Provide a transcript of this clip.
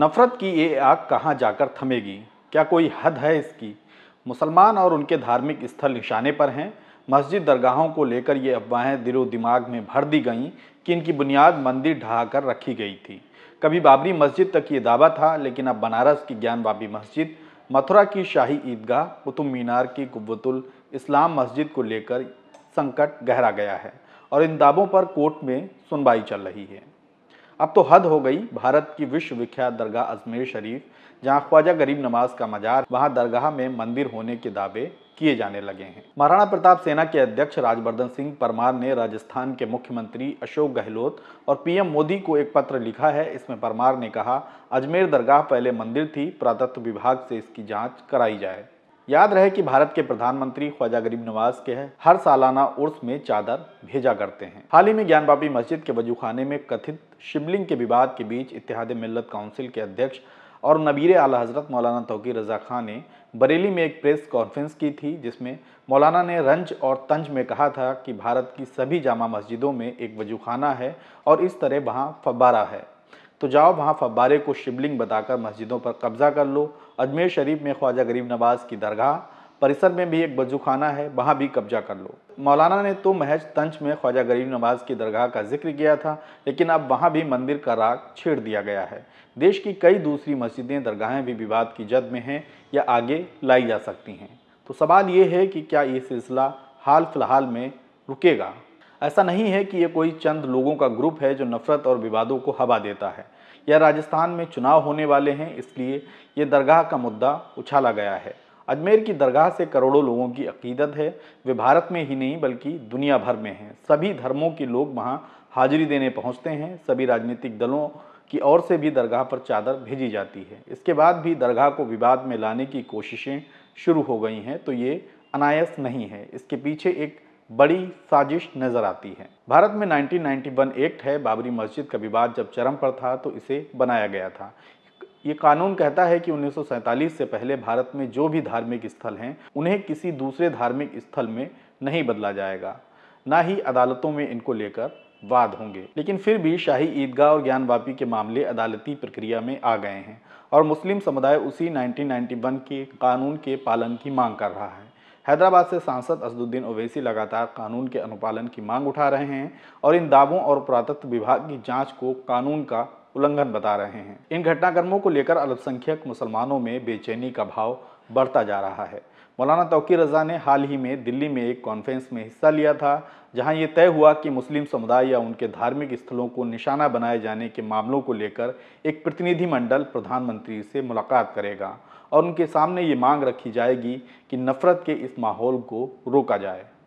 नफ़रत की ये आग कहाँ जाकर थमेगी क्या कोई हद है इसकी मुसलमान और उनके धार्मिक स्थल निशाने पर हैं मस्जिद दरगाहों को लेकर ये अफवाहें दिलो दिमाग में भर दी गईं कि इनकी बुनियाद मंदिर ढहा कर रखी गई थी कभी बाबरी मस्जिद तक ये दावा था लेकिन अब बनारस की ज्ञान बाबी मस्जिद मथुरा की शाही ईदगाह कुतुब मीनार की कुतुल इस्लाम मस्जिद को लेकर संकट गहरा गया है और इन दावों पर कोर्ट में सुनवाई चल रही है अब तो हद हो गई भारत की विश्व विख्यात दरगाह अजमेर शरीफ जहां ख्वाजा गरीब नमाज का मजार वहां दरगाह में मंदिर होने के दावे किए जाने लगे हैं महाराणा प्रताप सेना के अध्यक्ष राजवर्धन सिंह परमार ने राजस्थान के मुख्यमंत्री अशोक गहलोत और पीएम मोदी को एक पत्र लिखा है इसमें परमार ने कहा अजमेर दरगाह पहले मंदिर थी पुरातत्व विभाग से इसकी जाँच कराई जाए याद रहे कि भारत के प्रधानमंत्री ख्वाजा गरीब नवाज के हैं हर सालाना उर्स में चादर भेजा करते हैं हाल ही में ज्ञान मस्जिद के वजूखाने में कथित शिवलिंग के विवाद के बीच इतिहाद मिलत काउंसिल के अध्यक्ष और नबीर आला हजरत मौलाना तोकी रजा खान ने बरेली में एक प्रेस कॉन्फ्रेंस की थी जिसमें मौलाना ने रंज और तंज में कहा था कि भारत की सभी जामा मस्जिदों में एक वजूखाना है और इस तरह वहाँ फब्बारा है तो जाओ वहाँ फब्बारे को शिवलिंग बताकर मस्जिदों पर कब्ज़ा कर लो अजमेर शरीफ में ख्वाजा गरीब नवाज की दरगाह परिसर में भी एक खाना है वहाँ भी कब्जा कर लो मौलाना ने तो महज तंज में ख्वाजा गरीब नवाज की दरगाह का जिक्र किया था लेकिन अब वहाँ भी मंदिर का राग छेड़ दिया गया है देश की कई दूसरी मस्जिदें दरगाहें भी विवाद की जद में हैं या आगे लाई जा सकती हैं तो सवाल ये है कि क्या ये सिलसिला हाल फिलहाल में रुकेगा ऐसा नहीं है कि ये कोई चंद लोगों का ग्रुप है जो नफरत और विवादों को हवा देता है यह राजस्थान में चुनाव होने वाले हैं इसलिए ये दरगाह का मुद्दा उछाला गया है अजमेर की दरगाह से करोड़ों लोगों की अकीदत है वे भारत में ही नहीं बल्कि दुनिया भर में हैं सभी धर्मों के लोग वहाँ हाजिरी देने पहुँचते हैं सभी राजनीतिक दलों की ओर से भी दरगाह पर चादर भेजी जाती है इसके बाद भी दरगाह को विवाद में लाने की कोशिशें शुरू हो गई हैं तो ये अनायस नहीं है इसके पीछे एक बड़ी साजिश नजर आती है भारत में 1991 एक्ट है बाबरी मस्जिद का विवाद जब चरम पर था तो इसे बनाया गया था ये कानून कहता है कि उन्नीस से पहले भारत में जो भी धार्मिक स्थल हैं उन्हें किसी दूसरे धार्मिक स्थल में नहीं बदला जाएगा ना ही अदालतों में इनको लेकर वाद होंगे लेकिन फिर भी शाही ईदगाह और ज्ञानवापी के मामले अदालती प्रक्रिया में आ गए हैं और मुस्लिम समुदाय उसी 1991 के कानून के पालन की मांग कर रहा है हैदराबाद से सांसद असदुद्दीन ओवैसी लगातार कानून के अनुपालन की मांग उठा रहे हैं और इन दावों और पुरातत्व विभाग की जांच को कानून का उल्लंघन बता रहे हैं इन घटनाक्रमों को लेकर अल्पसंख्यक मुसलमानों में बेचैनी का भाव बढ़ता जा रहा है मौलाना तोकी रजा ने हाल ही में दिल्ली में एक कॉन्फ्रेंस में हिस्सा लिया था जहां ये तय हुआ कि मुस्लिम समुदाय या उनके धार्मिक स्थलों को निशाना बनाए जाने के मामलों को लेकर एक प्रतिनिधिमंडल प्रधानमंत्री से मुलाकात करेगा और उनके सामने ये मांग रखी जाएगी कि नफरत के इस माहौल को रोका जाए